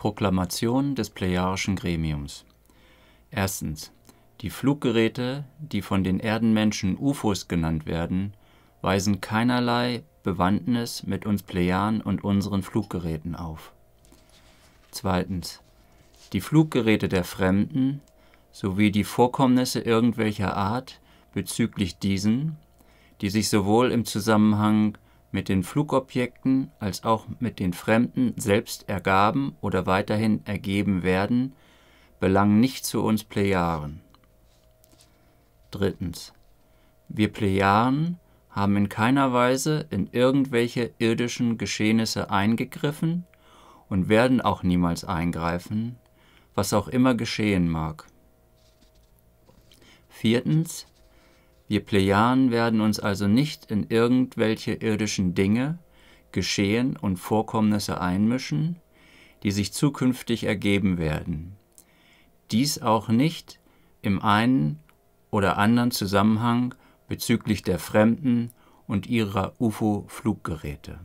Proklamation des plejarischen Gremiums. Erstens. Die Fluggeräte, die von den Erdenmenschen UFOs genannt werden, weisen keinerlei Bewandtnis mit uns Plejaren und unseren Fluggeräten auf. Zweitens. Die Fluggeräte der Fremden sowie die Vorkommnisse irgendwelcher Art bezüglich diesen, die sich sowohl im Zusammenhang mit den Flugobjekten als auch mit den Fremden selbst ergaben oder weiterhin ergeben werden, belangen nicht zu uns Plejaren. Drittens. Wir Plejaren haben in keiner Weise in irgendwelche irdischen Geschehnisse eingegriffen und werden auch niemals eingreifen, was auch immer geschehen mag. Viertens. Wir Plejaden werden uns also nicht in irgendwelche irdischen Dinge, Geschehen und Vorkommnisse einmischen, die sich zukünftig ergeben werden. Dies auch nicht im einen oder anderen Zusammenhang bezüglich der Fremden und ihrer UFO-Fluggeräte.